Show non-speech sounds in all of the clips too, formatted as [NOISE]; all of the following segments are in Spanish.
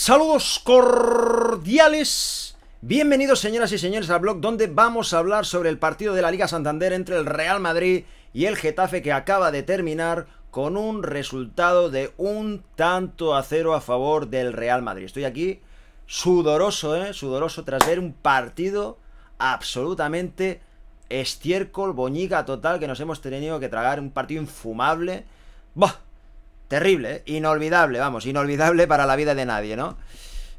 Saludos cordiales. Bienvenidos señoras y señores al blog donde vamos a hablar sobre el partido de la Liga Santander entre el Real Madrid y el Getafe que acaba de terminar con un resultado de un tanto a cero a favor del Real Madrid. Estoy aquí sudoroso, ¿eh? Sudoroso tras ver un partido absolutamente estiércol, boñiga total que nos hemos tenido que tragar, un partido infumable. Bah, Terrible, ¿eh? inolvidable, vamos, inolvidable para la vida de nadie, ¿no?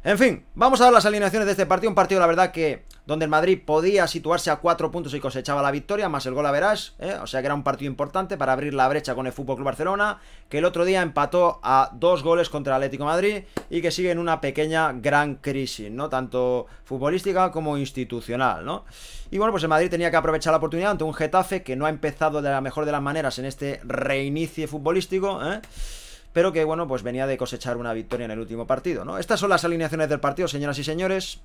En fin, vamos a ver las alineaciones de este partido. Un partido, la verdad, que donde el Madrid podía situarse a cuatro puntos y cosechaba la victoria, más el gol a verás. ¿eh? O sea que era un partido importante para abrir la brecha con el FC Barcelona, que el otro día empató a dos goles contra el Atlético Madrid y que sigue en una pequeña gran crisis, ¿no? Tanto futbolística como institucional, ¿no? Y bueno, pues el Madrid tenía que aprovechar la oportunidad ante un Getafe que no ha empezado de la mejor de las maneras en este reinicio futbolístico, ¿eh? pero que bueno, pues venía de cosechar una victoria en el último partido, ¿no? Estas son las alineaciones del partido, señoras y señores.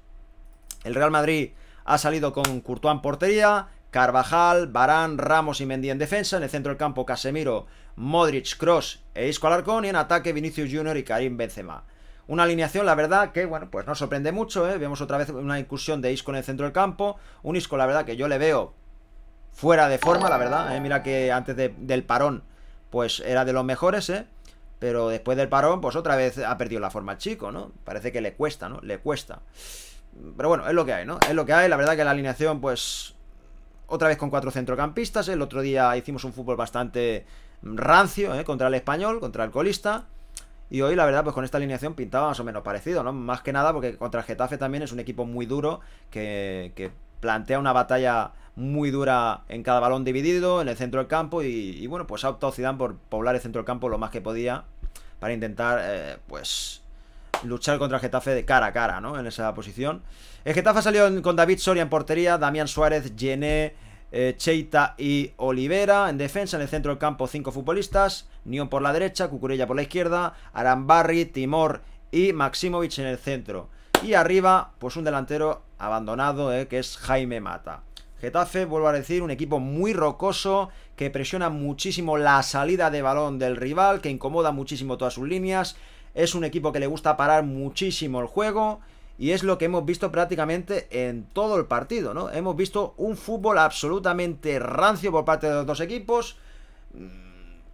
El Real Madrid ha salido con Courtois portería, Carvajal, Barán, Ramos y Mendy en defensa, en el centro del campo Casemiro, Modric, Cross e Isco Alarcón y en ataque Vinicius Junior y Karim Benzema. Una alineación, la verdad, que bueno, pues no sorprende mucho, ¿eh? Vemos otra vez una incursión de Isco en el centro del campo. Un Isco, la verdad, que yo le veo fuera de forma, la verdad. ¿eh? Mira que antes del parón, pues era de los mejores, ¿eh? Pero después del parón, pues otra vez ha perdido la forma chico, ¿no? Parece que le cuesta, ¿no? Le cuesta. Pero bueno, es lo que hay, ¿no? Es lo que hay. La verdad que la alineación, pues... Otra vez con cuatro centrocampistas. El otro día hicimos un fútbol bastante rancio, ¿eh? Contra el español, contra el colista. Y hoy, la verdad, pues con esta alineación pintaba más o menos parecido, ¿no? Más que nada porque contra el Getafe también es un equipo muy duro que, que plantea una batalla muy dura en cada balón dividido, en el centro del campo y, bueno, pues ha optado Zidane por poblar el centro del campo lo más que podía para intentar, eh, pues, luchar contra el Getafe de cara a cara, ¿no? En esa posición. El Getafe salió con David Soria en portería, Damián Suárez, Gené, eh, Cheita y Olivera. En defensa, en el centro del campo, cinco futbolistas. Nión por la derecha, Cucurella por la izquierda, Arambarri, Timor y Maximovic en el centro. Y arriba, pues un delantero abandonado, eh, que es Jaime Mata. Getafe, vuelvo a decir, un equipo muy rocoso, que presiona muchísimo la salida de balón del rival, que incomoda muchísimo todas sus líneas. Es un equipo que le gusta parar muchísimo el juego. Y es lo que hemos visto prácticamente en todo el partido, ¿no? Hemos visto un fútbol absolutamente rancio por parte de los dos equipos. Mm,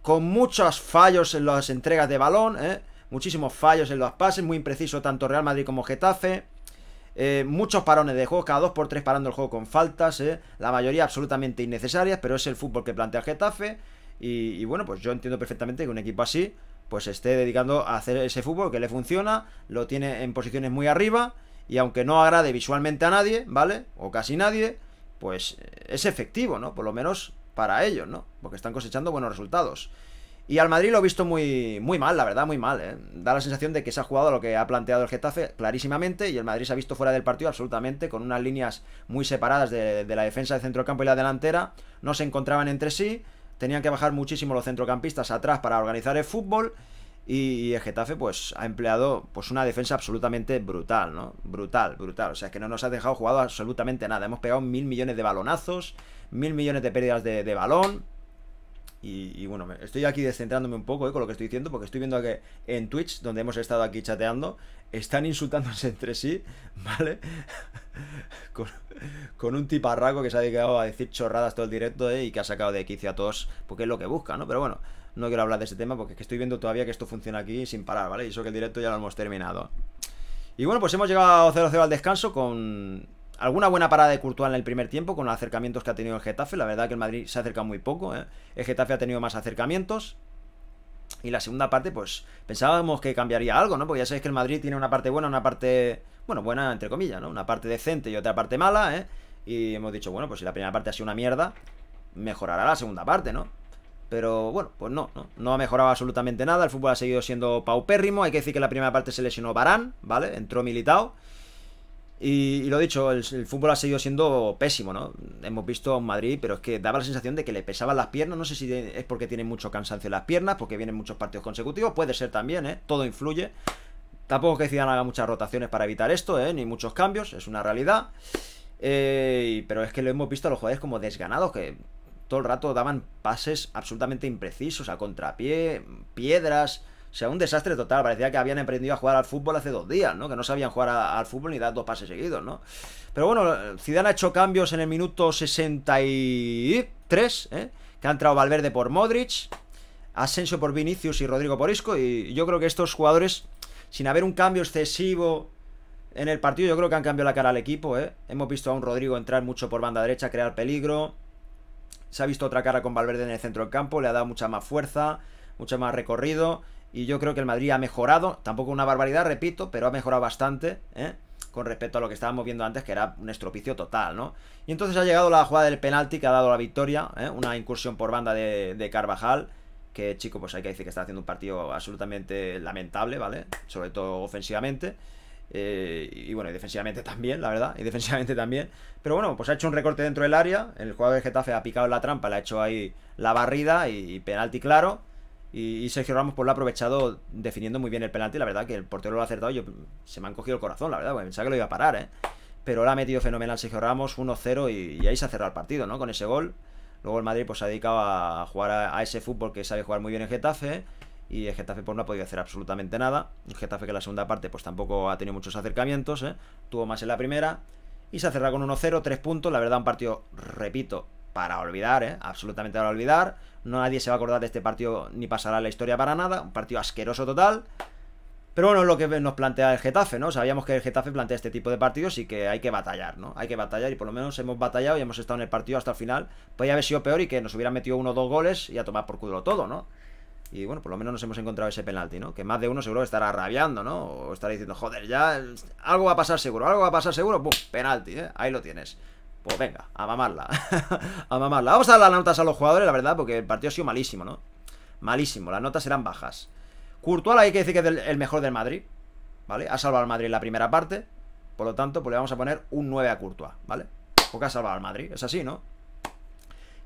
con muchos fallos en las entregas de balón, ¿eh? muchísimos fallos en los pases, muy impreciso tanto Real Madrid como Getafe. Eh, muchos parones de juego, cada 2x3 parando el juego con faltas, eh. la mayoría absolutamente innecesarias, pero es el fútbol que plantea el Getafe. Y, y, bueno, pues yo entiendo perfectamente que un equipo así pues esté dedicando a hacer ese fútbol que le funciona, lo tiene en posiciones muy arriba y aunque no agrade visualmente a nadie, ¿vale? O casi nadie, pues eh, es efectivo, ¿no? Por lo menos para ellos, ¿no? Porque están cosechando buenos resultados. Y al Madrid lo he visto muy, muy mal, la verdad, muy mal. ¿eh? Da la sensación de que se ha jugado lo que ha planteado el Getafe clarísimamente y el Madrid se ha visto fuera del partido absolutamente, con unas líneas muy separadas de, la defensa del centrocampo y la delantera. No se encontraban entre sí, tenían que bajar muchísimo los centrocampistas atrás para organizar el fútbol y, el Getafe pues ha empleado pues una defensa absolutamente brutal, ¿no? Brutal, brutal. O sea, es que no nos ha dejado jugado absolutamente nada. Hemos pegado mil millones de balonazos, mil millones de pérdidas de balón. Y, bueno, estoy aquí descentrándome un poco eh, con lo que estoy diciendo, porque estoy viendo que en Twitch, donde hemos estado aquí chateando, están insultándose entre sí, [LAUGHS] ¿vale? [LAUGHS] con, un tiparraco que se ha dedicado a decir chorradas todo el directo eh, y que ha sacado de quicio a todos, porque es lo que busca, ¿no? Pero bueno, no quiero hablar de ese tema porque es que estoy viendo todavía que esto funciona aquí sin parar, ¿vale? Y eso que el directo ya lo hemos terminado. Y bueno, pues hemos llegado 0-0 al descanso con Alguna buena parada de Courtois en el primer tiempo con los acercamientos que ha tenido el Getafe. La verdad que el Madrid se acerca muy poco. ¿eh? El Getafe ha tenido más acercamientos. Y la segunda parte, pues pensábamos que cambiaría algo, ¿no? Porque ya sabéis que el Madrid tiene una parte buena, una parte, bueno, buena entre comillas, ¿no? Una parte decente y otra parte mala, ¿eh? Y hemos dicho, bueno, pues si la primera parte ha sido una mierda, mejorará la segunda parte, ¿no? Pero bueno, pues no, no, ha mejorado absolutamente nada. El fútbol ha seguido siendo paupérrimo. Hay que decir que la primera parte se lesionó Barán, ¿vale? Entró militado. Y, lo dicho, el, fútbol ha seguido siendo pésimo, ¿no? Hemos visto en Madrid, pero es que daba la sensación de que le pesaban las piernas. No sé si es porque tiene mucho cansancio en las piernas, porque vienen muchos partidos consecutivos. Puede ser también, ¿eh? Todo influye. Tampoco que Zidane haga muchas rotaciones para evitar esto, ¿eh? Ni muchos cambios, es una realidad. Eh, pero es que lo hemos visto a los jugadores como desganados, que todo el rato daban pases absolutamente imprecisos, a contrapié, piedras. O sea, un desastre total. Parecía que habían emprendido a jugar al fútbol hace dos días, ¿no? Que no sabían jugar al fútbol ni dar dos pases seguidos, ¿no? Pero bueno, Zidane ha hecho cambios en el minuto 63, ¿eh? Que ha entrado Valverde por Modric, ascenso por Vinicius y Rodrigo por Y yo creo que estos jugadores, sin haber un cambio excesivo en el partido, yo creo que han cambiado la cara al equipo, ¿eh? Hemos visto a un Rodrigo entrar mucho por banda derecha, crear peligro. Se ha visto otra cara con Valverde en el centro del campo, le ha dado mucha más fuerza, mucho más recorrido y yo creo que el Madrid ha mejorado, tampoco una barbaridad, repito, pero ha mejorado bastante, ¿eh? con respecto a lo que estábamos viendo antes, que era un estropicio total, ¿no? Y entonces ha llegado la jugada del penalti que ha dado la victoria, ¿eh? una incursión por banda de, Carvajal, que chico, pues hay que decir que está haciendo un partido absolutamente lamentable, ¿vale? Sobre todo ofensivamente. Eh, y bueno, y defensivamente también, la verdad, y defensivamente también. Pero bueno, pues ha hecho un recorte dentro del área, el jugador de Getafe ha picado la trampa, le ha hecho ahí la barrida y penalti claro. Y, Sergio Ramos por pues, lo ha aprovechado definiendo muy bien el penalti. La verdad que el portero lo ha acertado. Yo, se me han cogido el corazón, la verdad, pensaba que lo iba a parar, ¿eh? Pero lo ha metido fenomenal Sergio Ramos, 1-0 y, ahí se ha cerrado el partido, ¿no? Con ese gol. Luego el Madrid pues se ha dedicado a jugar a, ese fútbol que sabe jugar muy bien en Getafe. Y Getafe pues, no ha podido hacer absolutamente nada. El Getafe que en la segunda parte pues tampoco ha tenido muchos acercamientos, ¿eh? Tuvo más en la primera. Y se ha cerrado con 1-0, 3 puntos. La verdad un partido, repito, para olvidar, ¿eh? absolutamente para olvidar. No Nadie se va a acordar de este partido ni pasará la historia para nada. Un partido asqueroso total. Pero bueno, es lo que nos plantea el Getafe, ¿no? Sabíamos que el Getafe plantea este tipo de partidos y que hay que batallar, ¿no? Hay que batallar y por lo menos hemos batallado y hemos estado en el partido hasta el final. Podría haber sido peor y que nos hubieran metido uno o dos goles y a tomar por culo todo, ¿no? Y bueno, por lo menos nos hemos encontrado ese penalti, ¿no? Que más de uno seguro estará rabiando, ¿no? O estará diciendo, joder, ya algo va a pasar seguro, algo va a pasar seguro, ¡pum! Penalti, ¿eh? Ahí lo tienes. Pues venga, a mamarla. [LAUGHS] a mamarla. Vamos a dar las notas a los jugadores, la verdad, porque el partido ha sido malísimo, ¿no? Malísimo, las notas eran bajas. Courtois hay que decir que es el mejor del Madrid, ¿vale? Ha salvado al Madrid la primera parte, por lo tanto, pues le vamos a poner un 9 a Courtois, ¿vale? Porque ha salvado al Madrid, es así, ¿no?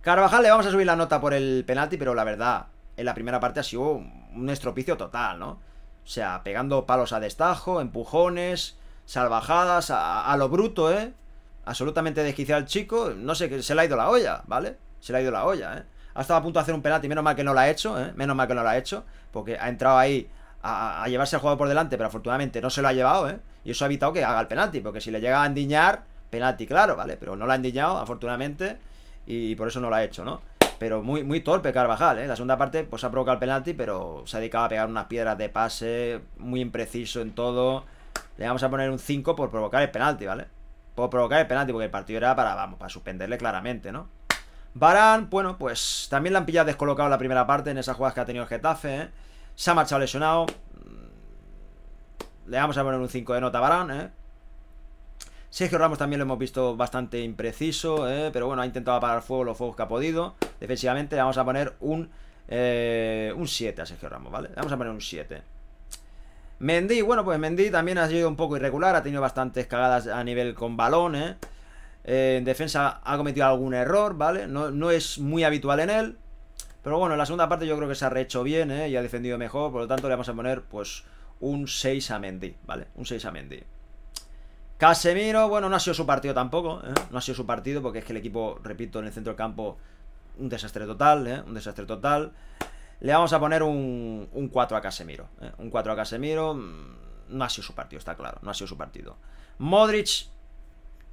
Carvajal le vamos a subir la nota por el penalti, pero la verdad, en la primera parte ha sido un estropicio total, ¿no? O sea, pegando palos a destajo, empujones, salvajadas, a lo bruto, ¿eh? absolutamente desquiciado al chico. No sé, se le ha ido la olla, ¿vale? Se le ha ido la olla, ¿eh? Ha estado a punto de hacer un penalti, menos mal que no lo ha hecho, ¿eh? Menos mal que no lo ha hecho, porque ha entrado ahí a, llevarse el juego por delante, pero afortunadamente no se lo ha llevado, ¿eh? Y eso ha evitado que haga el penalti, porque si le llega a endiñar, penalti, claro, ¿vale? Pero no lo ha endiñado, afortunadamente, y, por eso no lo ha hecho, ¿no? pero muy, muy torpe Carvajal, ¿eh? La segunda parte, pues ha provocado el penalti, pero se ha dedicado a pegar unas piedras de pase, muy impreciso en todo. Le vamos a poner un 5 por provocar el penalti, ¿vale? por provocar el penalti, porque el partido era para, vamos, para suspenderle claramente, ¿no? Barán, bueno, pues también la han pillado descolocado la primera parte en esas jugadas que ha tenido el Getafe, ¿eh? Se ha marchado lesionado. Mm, le vamos a poner un 5 de nota a Barán, ¿eh? Sergio Ramos también lo hemos visto bastante impreciso, ¿eh? pero bueno, ha intentado apagar fuego los fuegos que ha podido. Defensivamente le vamos a poner un, eh, un 7 a Sergio Ramos, ¿vale? Le vamos a poner un 7. Mendy, bueno, pues Mendy también ha sido un poco irregular, ha tenido bastantes cagadas a nivel con balón, ¿eh? ¿eh? en defensa ha cometido algún error, ¿vale? No, no, es muy habitual en él. Pero bueno, en la segunda parte yo creo que se ha rehecho bien, ¿eh? Y ha defendido mejor, por lo tanto le vamos a poner, pues, un 6 a Mendy, ¿vale? Un 6 a Mendy. Casemiro, bueno, no ha sido su partido tampoco, ¿eh? No ha sido su partido porque es que el equipo, repito, en el centro del campo, un desastre total, ¿eh? Un desastre total. Le vamos a poner un, 4 a Casemiro. Eh, un 4 a Casemiro mm, no ha sido su partido, está claro. No ha sido su partido. Modric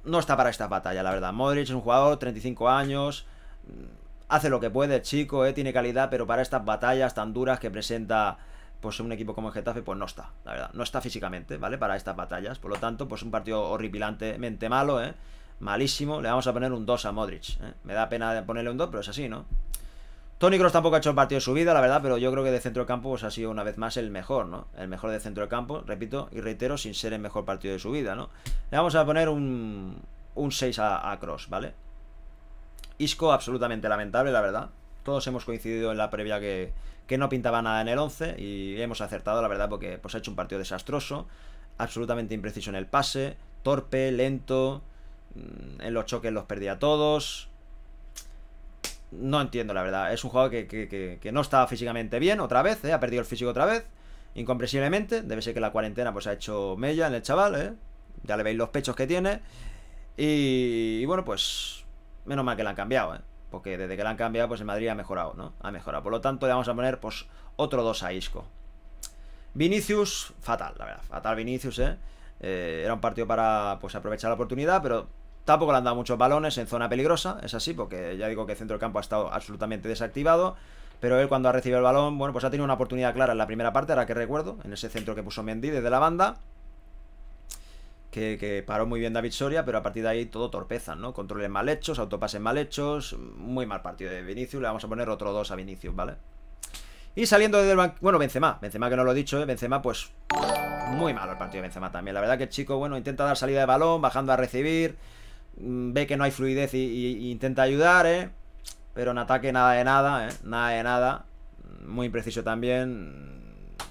no está para esta batalla, la verdad. Modric es un jugador, 35 años. Mm, hace lo que puede, chico, eh, tiene calidad, pero para estas batallas tan duras que presenta pues un equipo como el Getafe, pues no está, la verdad. No está físicamente, ¿vale? Para estas batallas. Por lo tanto, pues un partido horripilantemente malo, ¿eh? Malísimo. Le vamos a poner un 2 a Modric. Eh. Me da pena ponerle un 2, pero es así, ¿no? Tony Cross tampoco ha hecho un partido de su vida, la verdad, pero yo creo que de centro campo pues, ha sido una vez más el mejor, ¿no? El mejor de centro campo, repito y reitero, sin ser el mejor partido de su vida, ¿no? Le vamos a poner un, 6 a, Cross, ¿vale? Isco absolutamente lamentable, la verdad. Todos hemos coincidido en la previa que, no pintaba nada en el 11 y hemos acertado, la verdad, porque pues, ha hecho un partido desastroso, absolutamente impreciso en el pase, torpe, lento, mm, en los choques los perdía todos, no entiendo, la verdad. Es un jugador que, no está físicamente bien, otra vez, ¿eh? Ha perdido el físico otra vez, incomprensiblemente. Debe ser que la cuarentena pues ha hecho mella en el chaval, ¿eh? Ya le veis los pechos que tiene. Y, bueno, pues menos mal que la han cambiado, ¿eh? Porque desde que la han cambiado, pues en Madrid ha mejorado, ¿no? Ha mejorado. Por lo tanto, le vamos a poner, pues, otro 2 a Isco. Vinicius, fatal, la verdad. Fatal Vinicius, ¿eh? ¿eh? Era un partido para, pues, aprovechar la oportunidad, pero Tampoco le han dado muchos balones en zona peligrosa, es así, porque ya digo que el centro del campo ha estado absolutamente desactivado. Pero él cuando ha recibido el balón, bueno, pues ha tenido una oportunidad clara en la primera parte, ahora que recuerdo, en ese centro que puso Mendy desde la banda. Que, paró muy bien David Soria, pero a partir de ahí todo torpeza, ¿no? Controles mal hechos, autopases mal hechos, muy mal partido de Vinicius, le vamos a poner otro 2 a Vinicius, ¿vale? Y saliendo desde el banco, bueno, Benzema, Benzema que no lo he dicho, ¿eh? Benzema pues muy malo el partido de Benzema también, la verdad que el chico, bueno, intenta dar salida de balón, bajando a recibir, Mm, ve que no hay fluidez y, intenta ayudar, ¿eh? Pero en ataque nada de nada, ¿eh? Nada de nada. Muy impreciso también.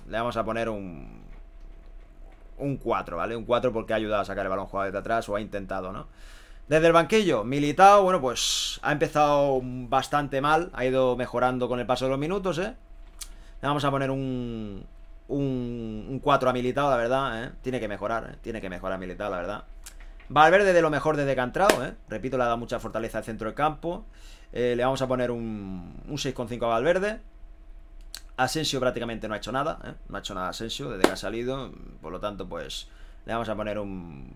Le vamos a poner un... Un 4, ¿vale? Un 4 porque ha ayudado a sacar el balón jugado desde atrás o ha intentado, ¿no? Desde el banquillo, militado bueno, pues ha empezado bastante mal. Ha ido mejorando con el paso de los minutos, ¿eh? Le vamos a poner un... Un, 4 a militado la verdad, ¿eh? Tiene que mejorar, ¿eh? Tiene que mejorar militado la verdad. Valverde de lo mejor desde que ha entrado, ¿eh? Repito, le ha dado mucha fortaleza al centro del campo. Eh, le vamos a poner un, un 6,5 a Valverde. Asensio prácticamente no ha hecho nada, ¿eh? No ha hecho nada Asensio desde que ha salido. Por lo tanto, pues le vamos a poner un...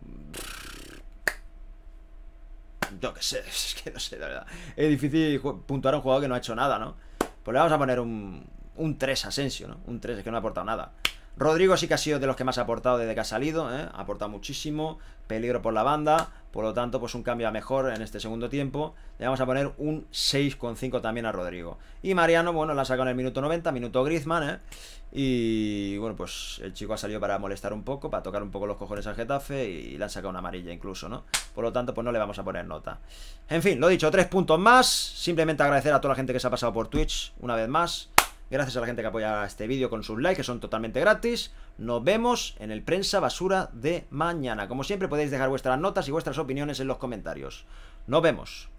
Yo qué sé, [LAUGHS] es que no sé, la verdad. Es difícil puntuar a un jugador que no ha hecho nada, ¿no? Pues le vamos a poner un, un 3 Asensio, ¿no? Un 3 es que no ha aportado nada. Rodrigo sí que ha sido de los que más ha aportado desde que ha salido, ¿eh? ha aportado muchísimo, peligro por la banda, por lo tanto, pues un cambio a mejor en este segundo tiempo. Le vamos a poner un 6,5 también a Rodrigo. Y Mariano, bueno, la ha sacado en el minuto 90, minuto Griezmann, ¿eh? Y bueno, pues el chico ha salido para molestar un poco, para tocar un poco los cojones al Getafe y le ha sacado una amarilla incluso, ¿no? Por lo tanto, pues no le vamos a poner nota. En fin, lo dicho, tres puntos más. Simplemente agradecer a toda la gente que se ha pasado por Twitch una vez más. Gracias a la gente que apoya este vídeo con sus likes, que son totalmente gratis. Nos vemos en el Prensa Basura de mañana. Como siempre, podéis dejar vuestras notas y vuestras opiniones en los comentarios. Nos vemos.